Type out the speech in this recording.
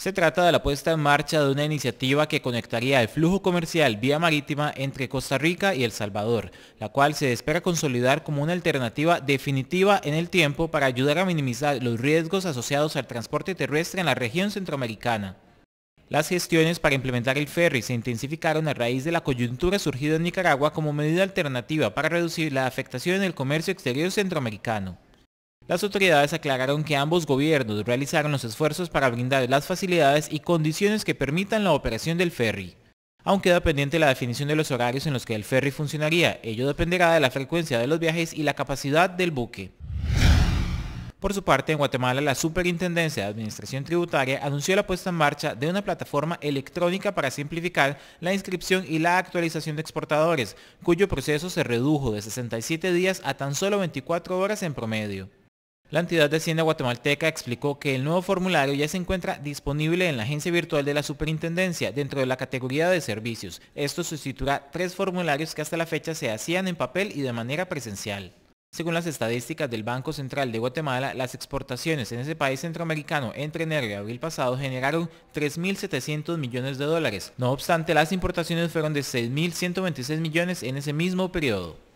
Se trata de la puesta en marcha de una iniciativa que conectaría el flujo comercial vía marítima entre Costa Rica y El Salvador, la cual se espera consolidar como una alternativa definitiva en el tiempo para ayudar a minimizar los riesgos asociados al transporte terrestre en la región centroamericana. Las gestiones para implementar el ferry se intensificaron a raíz de la coyuntura surgida en Nicaragua como medida alternativa para reducir la afectación en el comercio exterior centroamericano. Las autoridades aclararon que ambos gobiernos realizaron los esfuerzos para brindar las facilidades y condiciones que permitan la operación del ferry. Aún queda pendiente la definición de los horarios en los que el ferry funcionaría. Ello dependerá de la frecuencia de los viajes y la capacidad del buque. Por su parte, en Guatemala, la Superintendencia de Administración Tributaria anunció la puesta en marcha de una plataforma electrónica para simplificar la inscripción y la actualización de exportadores, cuyo proceso se redujo de 67 días a tan solo 24 horas en promedio. La entidad de Hacienda guatemalteca explicó que el nuevo formulario ya se encuentra disponible en la agencia virtual de la superintendencia dentro de la categoría de servicios. Esto sustituirá tres formularios que hasta la fecha se hacían en papel y de manera presencial. Según las estadísticas del Banco Central de Guatemala, las exportaciones en ese país centroamericano entre enero y abril pasado generaron 3.700 millones de dólares. No obstante, las importaciones fueron de 6.126 millones en ese mismo periodo.